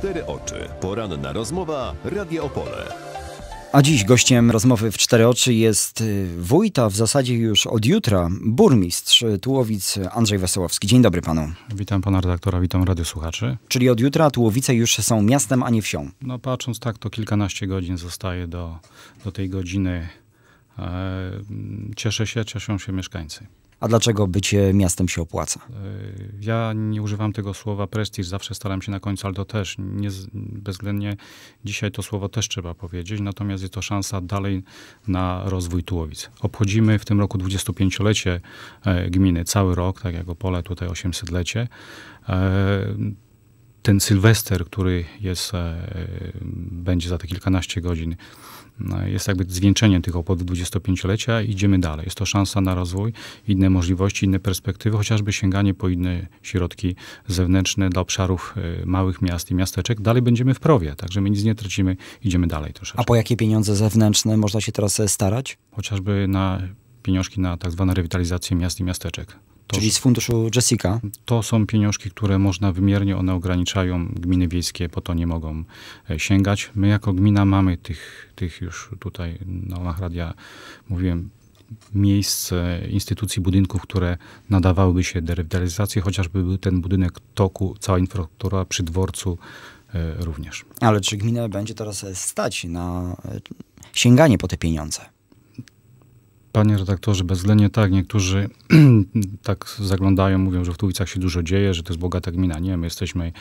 cztery oczy. Poranna rozmowa Radio Opole. A dziś gościem rozmowy w cztery oczy jest y, wójta, w zasadzie już od jutra, burmistrz Tułowic Andrzej Wesołowski. Dzień dobry panu. Witam pana redaktora, witam radiosłuchaczy. Czyli od jutra Tułowice już są miastem, a nie wsią. No patrząc tak, to kilkanaście godzin zostaje do, do tej godziny. E, cieszę się, cieszą się mieszkańcy. A dlaczego bycie miastem się opłaca? E, ja nie używam tego słowa prestiż, zawsze staram się na końcu, ale to też nie, bezwzględnie dzisiaj to słowo też trzeba powiedzieć, natomiast jest to szansa dalej na rozwój Tułowic. Obchodzimy w tym roku 25-lecie e, gminy, cały rok, tak jak Opole, tutaj 800-lecie ten Sylwester, który jest, e, będzie za te kilkanaście godzin, no, jest jakby zwieńczeniem tych obchodów 25-lecia i idziemy dalej. Jest to szansa na rozwój, inne możliwości, inne perspektywy, chociażby sięganie po inne środki zewnętrzne dla obszarów e, małych miast i miasteczek. Dalej będziemy w prowie, także my nic nie tracimy, idziemy dalej troszeczkę. A po jakie pieniądze zewnętrzne można się teraz e, starać? Chociażby na pieniążki na tak zwane rewitalizację miast i miasteczek. To, Czyli z funduszu Jessica? To są pieniążki, które można wymiernie, one ograniczają. Gminy wiejskie po to nie mogą e, sięgać. My jako gmina mamy tych, tych już tutaj na no, Radia, mówiłem, miejsc, instytucji, budynków, które nadawałyby się do rewitalizacji, chociażby był ten budynek toku, cała infrastruktura przy dworcu e, również. Ale czy gmina będzie teraz e, stać na sięganie po te pieniądze? Panie redaktorze, bezwzględnie tak. Niektórzy tak zaglądają, mówią, że w Tuwicach się dużo dzieje, że to jest bogata gmina. Nie, my jesteśmy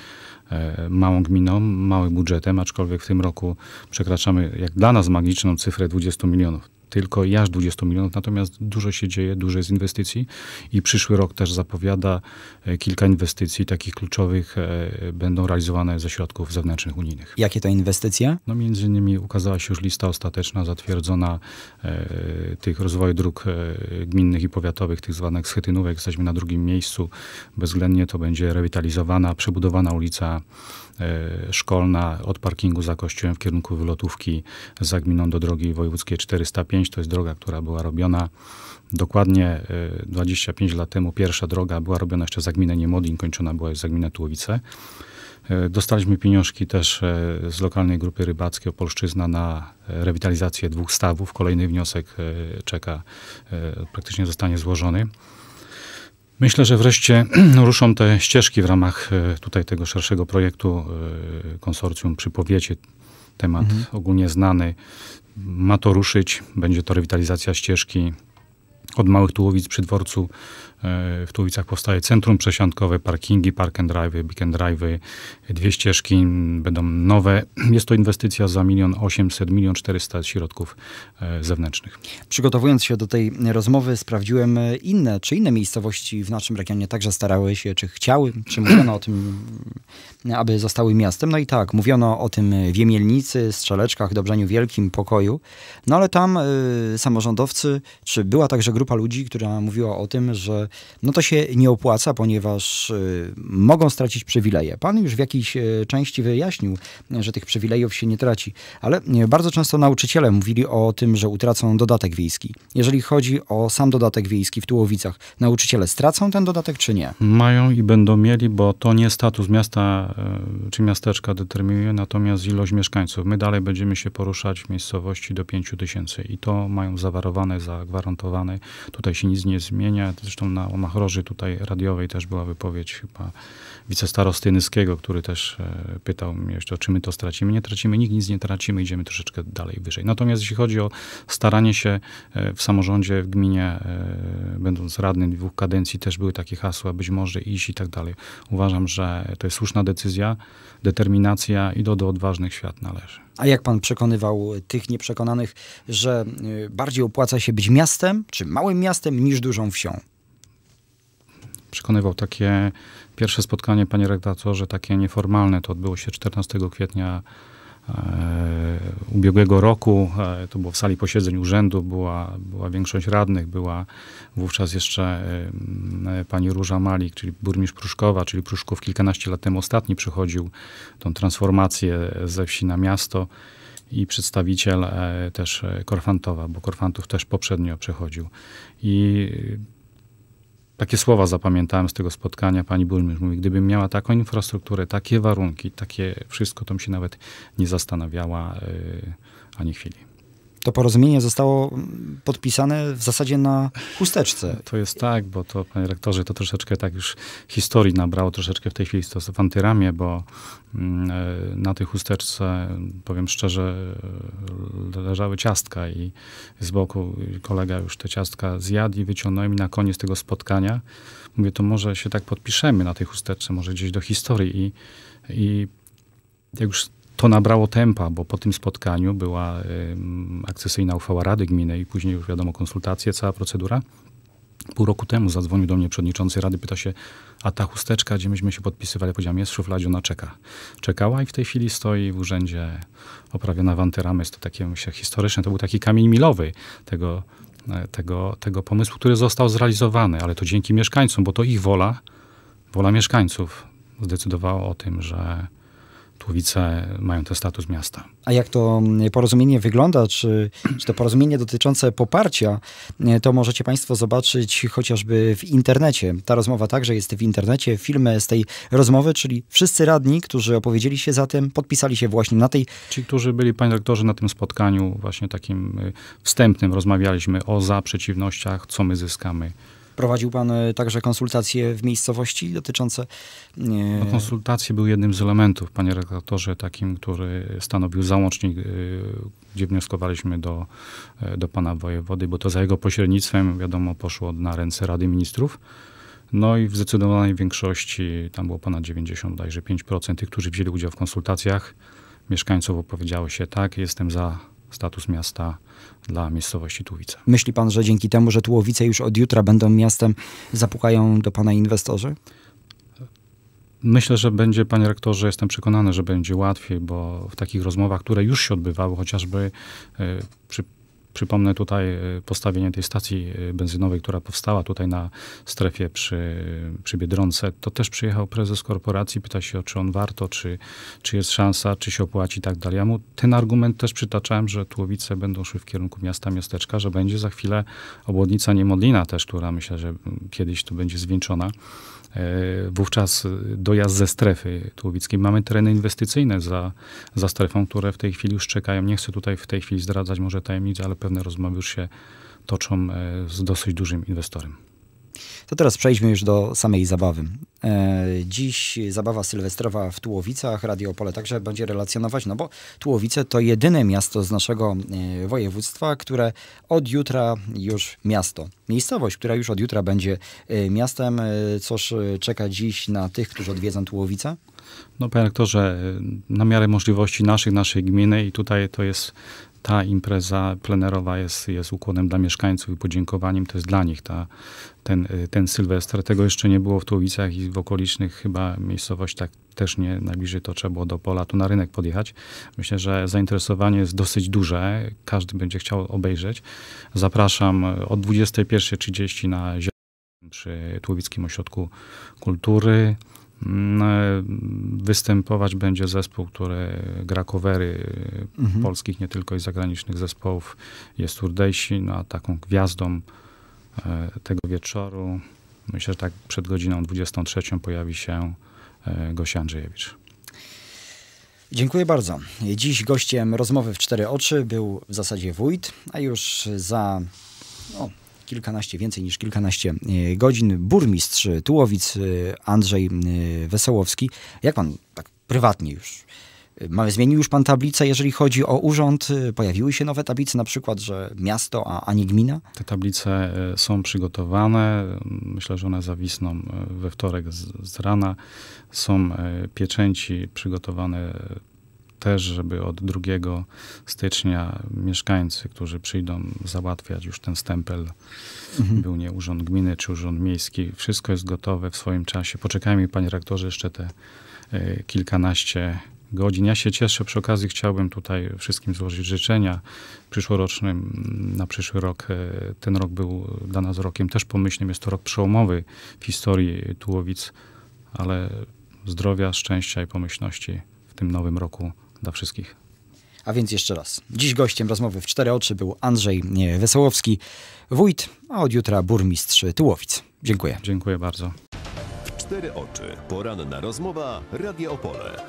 e, małą gminą, małym budżetem, aczkolwiek w tym roku przekraczamy, jak dla nas magiczną, cyfrę 20 milionów tylko aż 20 milionów, natomiast dużo się dzieje, dużo jest inwestycji i przyszły rok też zapowiada e, kilka inwestycji takich kluczowych, e, będą realizowane ze środków zewnętrznych unijnych. Jakie to inwestycje? No między innymi ukazała się już lista ostateczna zatwierdzona e, tych rozwoju dróg e, gminnych i powiatowych, tych zwanych schetynówek. Jesteśmy na drugim miejscu. Bezwzględnie to będzie rewitalizowana, przebudowana ulica szkolna od parkingu za kościołem w kierunku wylotówki za gminą do drogi wojewódzkiej 405 to jest droga, która była robiona dokładnie 25 e, lat temu. Pierwsza droga była robiona jeszcze za gminę Niemodin, kończona była już za gminę Tułowice. E, dostaliśmy pieniążki też e, z lokalnej grupy rybackiej Opolszczyzna na rewitalizację dwóch stawów. Kolejny wniosek czeka, praktycznie zostanie złożony. Myślę, że wreszcie ruszą te ścieżki w ramach tutaj tego szerszego projektu konsorcjum przy powiecie. Temat mhm. ogólnie znany ma to ruszyć, będzie to rewitalizacja ścieżki od małych tułowic przy dworcu e, w Tułowicach powstaje centrum przesiadkowe, parkingi, park and drive, beacon and drive, dwie ścieżki będą nowe. Jest to inwestycja za milion 800, milion 400 środków e, zewnętrznych. Przygotowując się do tej rozmowy sprawdziłem e, inne, czy inne miejscowości w naszym regionie także starały się, czy chciały, czy mówiono o tym, aby zostały miastem. No i tak, mówiono o tym w Jemielnicy, Strzeleczkach, Dobrzeniu Wielkim, Pokoju. No ale tam y, samorządowcy, czy była także grupa grupa ludzi, która mówiła o tym, że no to się nie opłaca, ponieważ y, mogą stracić przywileje. Pan już w jakiejś y, części wyjaśnił, że tych przywilejów się nie traci, ale y, bardzo często nauczyciele mówili o tym, że utracą dodatek wiejski. Jeżeli chodzi o sam dodatek wiejski w Tułowicach, nauczyciele stracą ten dodatek czy nie? Mają i będą mieli, bo to nie status miasta czy miasteczka determinuje, natomiast ilość mieszkańców. My dalej będziemy się poruszać w miejscowości do 5 tysięcy i to mają zawarowane, zagwarantowane Tutaj się nic nie zmienia. Zresztą na, na choroży tutaj radiowej też była wypowiedź chyba wicestarosty Nyskiego, który też e, pytał mnie jeszcze, czy my to stracimy. Nie tracimy, nikt nic nie tracimy, idziemy troszeczkę dalej wyżej. Natomiast jeśli chodzi o staranie się e, w samorządzie, w gminie, e, będąc radnym dwóch kadencji, też były takie hasła, być może iść i tak dalej. Uważam, że to jest słuszna decyzja, determinacja i do, do odważnych świat należy. A jak pan przekonywał tych nieprzekonanych, że y, bardziej opłaca się być miastem czy małym miastem niż dużą wsią? Przekonywał takie pierwsze spotkanie, panie redaktorze, takie nieformalne. To odbyło się 14 kwietnia E, ubiegłego roku. E, to było w sali posiedzeń urzędu, była, była większość radnych, była wówczas jeszcze e, pani Róża Malik, czyli burmistrz Pruszkowa, czyli Pruszków kilkanaście lat temu ostatni przychodził tą transformację ze wsi na miasto i przedstawiciel też Korfantowa, bo Korfantów też poprzednio przechodził. I takie słowa zapamiętałem z tego spotkania. Pani burmistrz mówi, gdybym miała taką infrastrukturę, takie warunki, takie wszystko, to mi się nawet nie zastanawiała y, ani chwili to porozumienie zostało podpisane w zasadzie na chusteczce. To jest tak, bo to, panie rektorze, to troszeczkę tak już historii nabrało, troszeczkę w tej chwili to w antyramie, bo mm, e, na tej chusteczce, powiem szczerze, leżały ciastka i z boku kolega już te ciastka zjadł i wyciągnął i na koniec tego spotkania mówię, to może się tak podpiszemy na tej chusteczce, może gdzieś do historii i, i jak już to nabrało tempa, bo po tym spotkaniu była akcesyjna uchwała Rady Gminy i później już wiadomo konsultacje, cała procedura. Pół roku temu zadzwonił do mnie przewodniczący Rady, pyta się, a ta chusteczka, gdzie myśmy się podpisywali, powiedziałem, jest w szufladzie, ona czeka. Czekała i w tej chwili stoi w urzędzie oprawiona w Jest to takie, myślę, historyczne. To był taki kamień milowy tego, e, tego, tego pomysłu, który został zrealizowany, ale to dzięki mieszkańcom, bo to ich wola, wola mieszkańców zdecydowała o tym, że Tłowice mają ten status miasta. A jak to mm, porozumienie wygląda, czy, czy to porozumienie dotyczące poparcia, e, to możecie Państwo zobaczyć chociażby w internecie. Ta rozmowa także jest w internecie. Filmy z tej rozmowy, czyli wszyscy radni, którzy opowiedzieli się za tym, podpisali się właśnie na tej. Ci, którzy byli, panie doktorze, na tym spotkaniu, właśnie takim y, wstępnym, rozmawialiśmy o za, przeciwnościach, co my zyskamy Prowadził pan e, także konsultacje w miejscowości dotyczące... E, no, konsultacje były jednym z elementów, panie redaktorze, takim, który stanowił załącznik, e, gdzie wnioskowaliśmy do, do pana wojewody, bo to za jego pośrednictwem, wiadomo, poszło na ręce Rady Ministrów. No i w zdecydowanej większości, tam było ponad 90, dajże 5% tych, którzy wzięli udział w konsultacjach, mieszkańców opowiedziało się tak, jestem za status miasta dla miejscowości Tułowice. Myśli pan, że dzięki temu, że Tułowice już od jutra będą miastem, zapukają do pana inwestorzy? Myślę, że będzie, panie rektorze, jestem przekonany, że będzie łatwiej, bo w takich rozmowach, które już się odbywały, chociażby e, przy Przypomnę tutaj y, postawienie tej stacji y, benzynowej, która powstała tutaj na strefie przy, przy Biedronce. To też przyjechał prezes korporacji, pyta się, czy on warto, czy, czy jest szansa, czy się opłaci i tak dalej. Ja mu ten argument też przytaczałem, że Tłowice będą szły w kierunku miasta, miasteczka, że będzie za chwilę obłodnica Niemodlina też, która myślę, że kiedyś tu będzie zwieńczona. E, wówczas y, dojazd ze strefy tłowickiej. Mamy tereny inwestycyjne za, za strefą, które w tej chwili już czekają. Nie chcę tutaj w tej chwili zdradzać może tajemnic, ale pewne rozmowy już się toczą e, z dosyć dużym inwestorem. To teraz przejdźmy już do samej zabawy. E, dziś zabawa sylwestrowa w Tułowicach. Radio Pole także będzie relacjonować, no bo Tułowice to jedyne miasto z naszego e, województwa, które od jutra już miasto. Miejscowość, która już od jutra będzie miastem. Coż czeka dziś na tych, którzy odwiedzą Tułowice? No panie rektorze, na miarę możliwości naszych, naszej gminy i tutaj to jest ta impreza plenerowa jest, jest ukłonem dla mieszkańców i podziękowaniem. To jest dla nich ta, ten, ten Sylwester. Tego jeszcze nie było w Tułowicach i w okolicznych chyba miejscowościach też nie najbliżej to trzeba było do pola, tu na rynek podjechać. Myślę, że zainteresowanie jest dosyć duże. Każdy będzie chciał obejrzeć. Zapraszam od 21.30 na Zielony przy Tłowickim Ośrodku Kultury. No, e, występować będzie zespół, który gra covery mhm. polskich, nie tylko i zagranicznych zespołów. Jest Urdejsi, no a taką gwiazdą e, tego wieczoru, myślę, że tak przed godziną 23 pojawi się e, Gosia Andrzejewicz. Dziękuję bardzo. Dziś gościem rozmowy w cztery oczy był w zasadzie wójt, a już za no, kilkanaście, więcej niż kilkanaście e, godzin. Burmistrz Tułowic e, Andrzej e, Wesołowski. Jak pan tak prywatnie już Zmienił już pan tablicę, jeżeli chodzi o urząd? Pojawiły się nowe tablice, na przykład, że miasto, a, a nie gmina? Te tablice są przygotowane. Myślę, że one zawisną we wtorek z, z rana. Są pieczęci przygotowane też, żeby od 2 stycznia mieszkańcy, którzy przyjdą załatwiać już ten stempel, mhm. był nie urząd gminy czy urząd miejski, wszystko jest gotowe w swoim czasie. Poczekajmy, panie rektorze, jeszcze te y, kilkanaście godzin. Ja się cieszę, przy okazji chciałbym tutaj wszystkim złożyć życzenia przyszłorocznym, na przyszły rok. E, ten rok był dla nas rokiem też pomyślnym, jest to rok przełomowy w historii Tułowic, ale zdrowia, szczęścia i pomyślności w tym nowym roku dla wszystkich. A więc jeszcze raz. Dziś gościem rozmowy w cztery oczy był Andrzej e, Wesołowski, wójt, a od jutra burmistrz Tułowic. Dziękuję. Dziękuję bardzo. W Cztery oczy. Poranna rozmowa. Radio Opole.